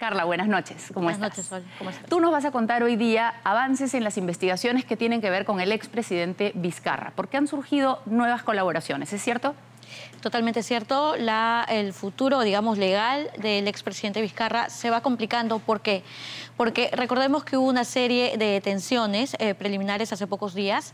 Carla, buenas noches. ¿Cómo buenas noches, Sol. ¿Cómo estás? Tú nos vas a contar hoy día avances en las investigaciones que tienen que ver con el expresidente Vizcarra, porque han surgido nuevas colaboraciones, ¿es cierto? Totalmente cierto. el futuro, digamos, legal del expresidente Vizcarra se va complicando. porque porque recordemos que hubo una serie de detenciones eh, preliminares hace pocos días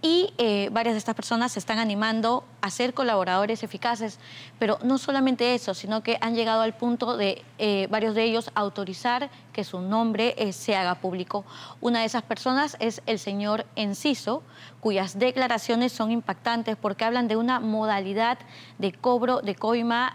y eh, varias de estas personas se están animando a ser colaboradores eficaces, pero no solamente eso, sino que han llegado al punto de eh, varios de ellos autorizar que su nombre se haga público. Una de esas personas es el señor Enciso, cuyas declaraciones son impactantes porque hablan de una modalidad de cobro de coima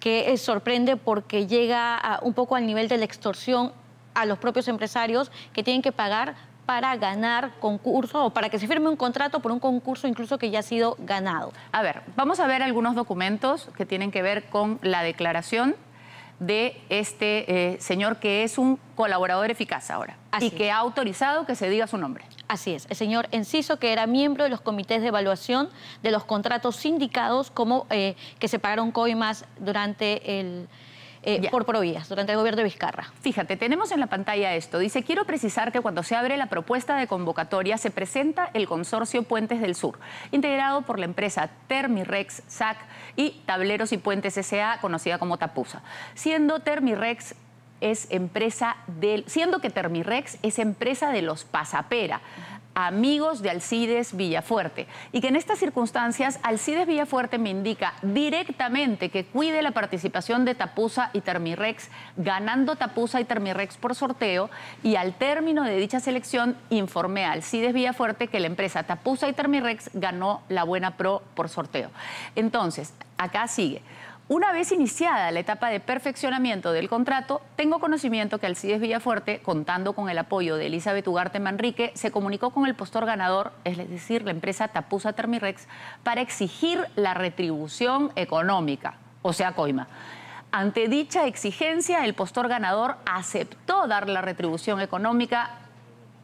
que sorprende porque llega un poco al nivel de la extorsión a los propios empresarios que tienen que pagar para ganar concurso o para que se firme un contrato por un concurso incluso que ya ha sido ganado. A ver, vamos a ver algunos documentos que tienen que ver con la declaración de este eh, señor que es un colaborador eficaz ahora Así y que ha autorizado que se diga su nombre. Así es, el señor Enciso, que era miembro de los comités de evaluación de los contratos sindicados como eh, que se pagaron coimas durante el eh, por Provías durante el gobierno de Vizcarra. Fíjate, tenemos en la pantalla esto. Dice, quiero precisar que cuando se abre la propuesta de convocatoria se presenta el consorcio Puentes del Sur, integrado por la empresa Termirex, SAC y Tableros y Puentes S.A., conocida como Tapusa, siendo Termirex es empresa del, siendo que Termirex es empresa de los Pasapera amigos de Alcides Villafuerte y que en estas circunstancias Alcides Villafuerte me indica directamente que cuide la participación de Tapuza y Termirex, ganando Tapuza y Termirex por sorteo y al término de dicha selección informé a Alcides Villafuerte que la empresa Tapuza y Termirex ganó la Buena Pro por sorteo. Entonces, acá sigue. Una vez iniciada la etapa de perfeccionamiento del contrato, tengo conocimiento que Alcides Villafuerte, contando con el apoyo de Elizabeth Ugarte Manrique, se comunicó con el postor ganador, es decir, la empresa Tapusa Termirex, para exigir la retribución económica, o sea, coima. Ante dicha exigencia, el postor ganador aceptó dar la retribución económica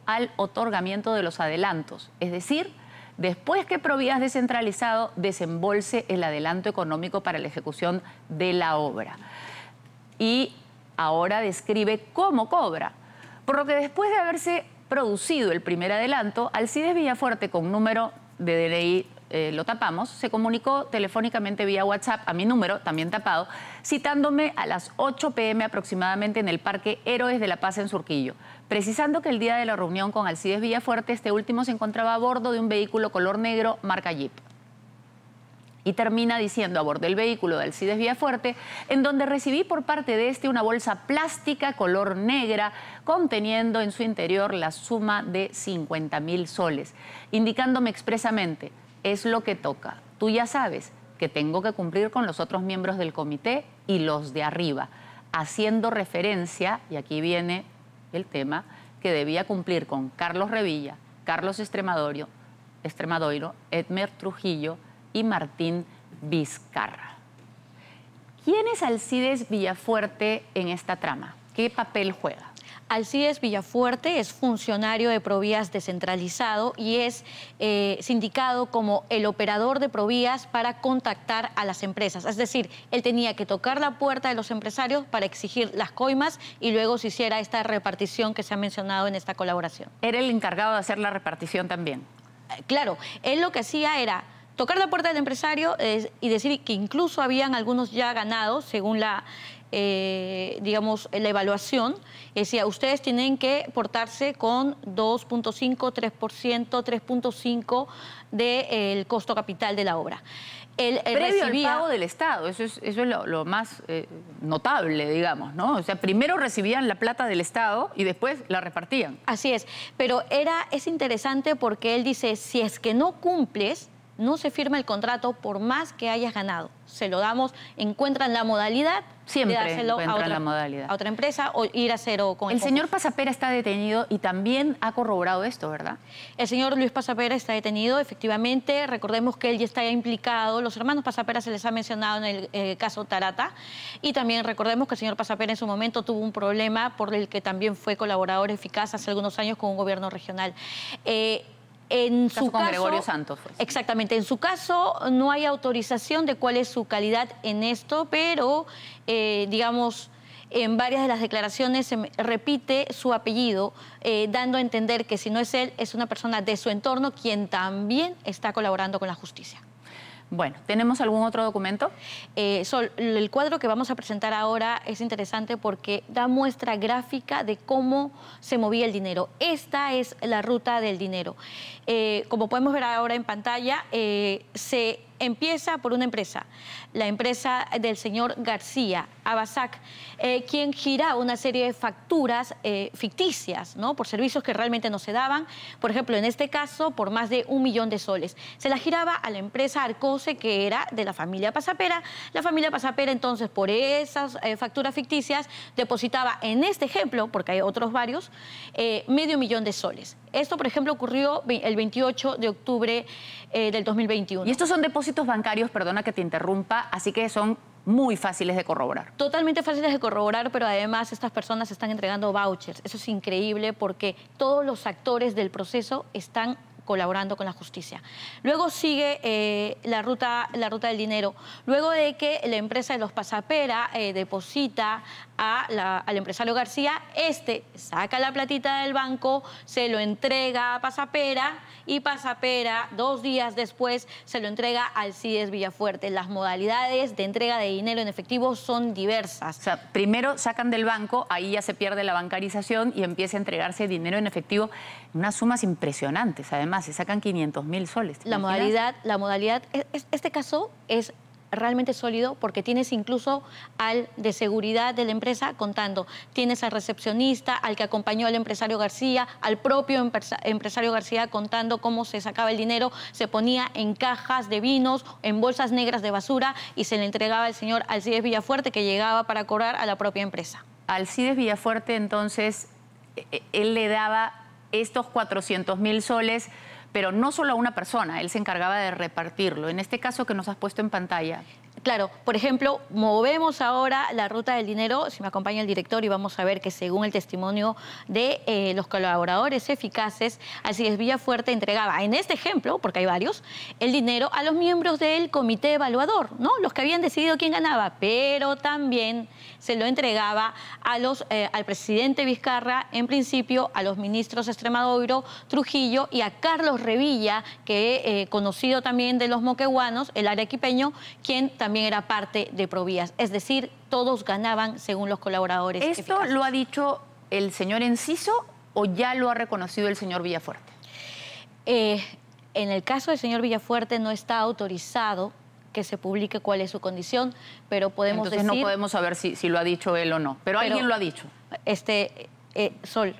al otorgamiento de los adelantos, es decir, después que Provías descentralizado desembolse el adelanto económico para la ejecución de la obra. Y ahora describe cómo cobra. Por lo que después de haberse producido el primer adelanto, Alcides Villafuerte con número de DNI eh, lo tapamos, se comunicó telefónicamente vía WhatsApp a mi número, también tapado, citándome a las 8 pm aproximadamente en el Parque Héroes de la Paz en Surquillo, precisando que el día de la reunión con Alcides Villafuerte, este último se encontraba a bordo de un vehículo color negro marca Jeep y termina diciendo a bordo del vehículo de Alcides Villafuerte, en donde recibí por parte de este una bolsa plástica color negra conteniendo en su interior la suma de 50 mil soles, indicándome expresamente, es lo que toca. Tú ya sabes que tengo que cumplir con los otros miembros del comité y los de arriba, haciendo referencia, y aquí viene el tema, que debía cumplir con Carlos Revilla, Carlos Extremadorio, Extremadoiro, Edmer Trujillo y Martín Vizcarra. ¿Quién es Alcides Villafuerte en esta trama? ¿Qué papel juega? Alcides Villafuerte es funcionario de Provías descentralizado y es eh, sindicado como el operador de Provías para contactar a las empresas. Es decir, él tenía que tocar la puerta de los empresarios para exigir las coimas y luego se hiciera esta repartición que se ha mencionado en esta colaboración. Era el encargado de hacer la repartición también. Eh, claro, él lo que hacía era tocar la puerta del empresario y decir que incluso habían algunos ya ganados, según la, eh, digamos, la evaluación, decía, ustedes tienen que portarse con 2.5, 3%, 3.5 del costo capital de la obra. El, pago del Estado, eso es, eso es lo, más eh, notable, digamos, ¿no? O sea, primero recibían la plata del Estado y después la repartían. Así es, pero era, es interesante porque él dice, si es que no cumples, no se firma el contrato por más que hayas ganado. Se lo damos, encuentran la modalidad Siempre de dárselo a otra, la modalidad. a otra empresa o ir a cero con el El señor Pasapera está detenido y también ha corroborado esto, ¿verdad? El señor Luis Pasapera está detenido, efectivamente. Recordemos que él ya está implicado. Los hermanos Pasapera se les ha mencionado en el eh, caso Tarata. Y también recordemos que el señor Pasapera en su momento tuvo un problema por el que también fue colaborador eficaz hace algunos años con un gobierno regional. Eh, en su caso, Santos. Pues. Exactamente, en su caso no hay autorización de cuál es su calidad en esto, pero eh, digamos en varias de las declaraciones se repite su apellido, eh, dando a entender que si no es él, es una persona de su entorno quien también está colaborando con la justicia. Bueno, ¿tenemos algún otro documento? Eh, el cuadro que vamos a presentar ahora es interesante porque da muestra gráfica de cómo se movía el dinero. Esta es la ruta del dinero. Eh, como podemos ver ahora en pantalla, eh, se empieza por una empresa, la empresa del señor García. Abasac, eh, quien gira una serie de facturas eh, ficticias, ¿no? Por servicios que realmente no se daban, por ejemplo, en este caso, por más de un millón de soles. Se la giraba a la empresa Arcose, que era de la familia Pasapera. La familia Pasapera, entonces, por esas eh, facturas ficticias, depositaba en este ejemplo, porque hay otros varios, medio millón de soles. Esto, por ejemplo, ocurrió el 28 de octubre del 2021. Y estos son depósitos bancarios, perdona que te interrumpa, así que son muy fáciles de corroborar. Totalmente fáciles de corroborar, pero además estas personas están entregando vouchers. Eso es increíble porque todos los actores del proceso están colaborando con la justicia. Luego sigue eh, la, ruta, la ruta del dinero. Luego de que la empresa de los Pasapera eh, deposita la, al empresario García. Este saca la platita del banco, se lo entrega a Pasapera y Pasapera dos días después se lo entrega al CIDES Villafuerte. Las modalidades de entrega de dinero en efectivo son diversas. primero sacan del banco, ahí ya se pierde la bancarización y empieza a entregarse dinero en efectivo unas sumas impresionantes. Además, se sacan 500 mil soles. La modalidad, la modalidad, e, este caso es realmente sólido porque tienes incluso al de seguridad de la empresa contando. Tienes al recepcionista, al que acompañó al empresario García, al propio empresario García contando cómo se sacaba el dinero, se ponía en cajas de vinos, en bolsas negras de basura y se le entregaba al señor Alcides Villafuerte que llegaba para cobrar a la propia empresa. Alcides Villafuerte entonces, e-, e-, él le daba estos 400 mil soles pero no solo a una persona, él se encargaba de repartirlo. En este caso que nos has puesto en pantalla, Claro, por ejemplo, movemos ahora la ruta del dinero, si me acompaña el director, y vamos a ver que según el testimonio de eh, los colaboradores eficaces, así es, Villafuerte entregaba, en este ejemplo, porque hay varios, el dinero a los miembros del comité evaluador, ¿no? Los que habían decidido quién ganaba, pero también se lo entregaba eh, al presidente Vizcarra, en principio, a los ministros Extremadura, Trujillo y a Carlos Revilla, que eh, conocido también de los moqueguanos, el arequipeño, quien también también era parte de Provías. Es decir, todos ganaban según los colaboradores. ¿Esto lo ha dicho el señor Enciso o ya lo ha reconocido el señor Villafuerte? Eh, en el caso del señor Villafuerte no está autorizado que se publique cuál es su condición, pero podemos Entonces no podemos saber si, lo ha dicho él o no, pero, alguien lo ha dicho. Este, eh, Sol,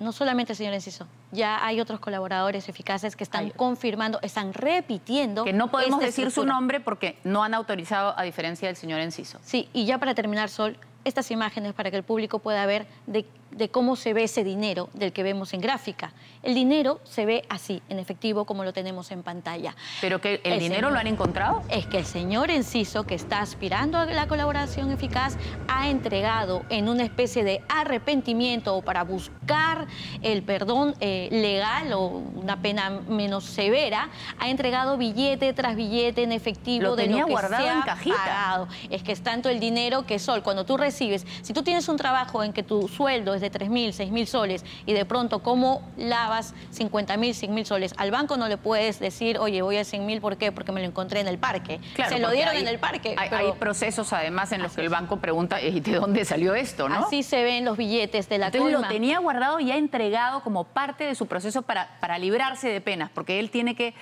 no solamente el señor Enciso, ya hay otros colaboradores eficaces que están confirmando, están repitiendo. Que no podemos decir su nombre porque no han autorizado, a diferencia del señor Enciso. Sí, y ya para terminar, Sol, estas imágenes para que el público pueda ver de de cómo se ve ese dinero del que vemos en gráfica. El dinero se ve así, en efectivo, como lo tenemos en pantalla. ¿Pero que el, dinero lo han encontrado? Es que el señor Enciso, que está aspirando a la colaboración eficaz, ha entregado en una especie de arrepentimiento o para buscar el perdón eh, legal o una pena menos severa, ha entregado billete tras billete en efectivo de lo que se Es que es tanto el dinero que Sol. Cuando tú recibes, si tú tienes un trabajo en que tu sueldo es de 3.000, 6.000 soles y de pronto cómo lavas 50.000, mil soles. Al banco no le puedes decir, oye, voy a mil ¿por qué? Porque me lo encontré en el parque. Se lo dieron en el parque. Hay, procesos además en los que el banco pregunta, ¿y de dónde salió esto? ¿no? Así se ven los billetes de la Entonces lo tenía guardado y ha entregado como parte de su proceso para, para librarse de penas, porque él tiene que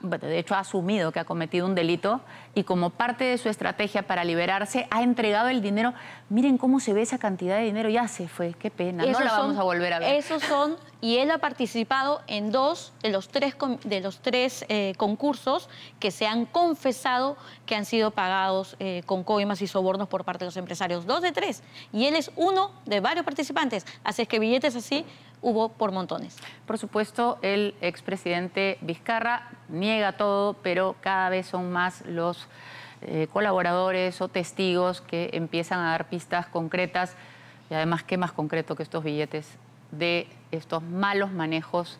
de hecho ha asumido que ha cometido un delito y como parte de su estrategia para liberarse ha entregado el dinero. Miren cómo se ve esa cantidad de dinero, ya se fue, qué pena, no la vamos a volver a ver. Esos son, y él ha participado en dos de los tres, de los tres eh, concursos que se han confesado que han sido pagados eh, con coimas y sobornos por parte de los empresarios, dos de tres, y él es uno de varios participantes, así es que billetes así hubo por montones. Por supuesto, el expresidente Vizcarra niega todo, pero cada vez son más los eh, colaboradores o testigos que empiezan a dar pistas concretas, y además qué más concreto que estos billetes, de estos malos manejos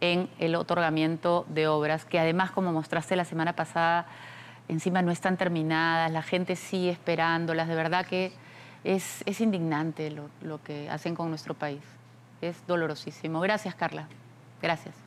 en el otorgamiento de obras, que además, como mostraste la semana pasada, encima no están terminadas, la gente sigue esperándolas, de verdad que es, indignante lo que hacen con nuestro país es dolorosísimo. Gracias, Carla. Gracias.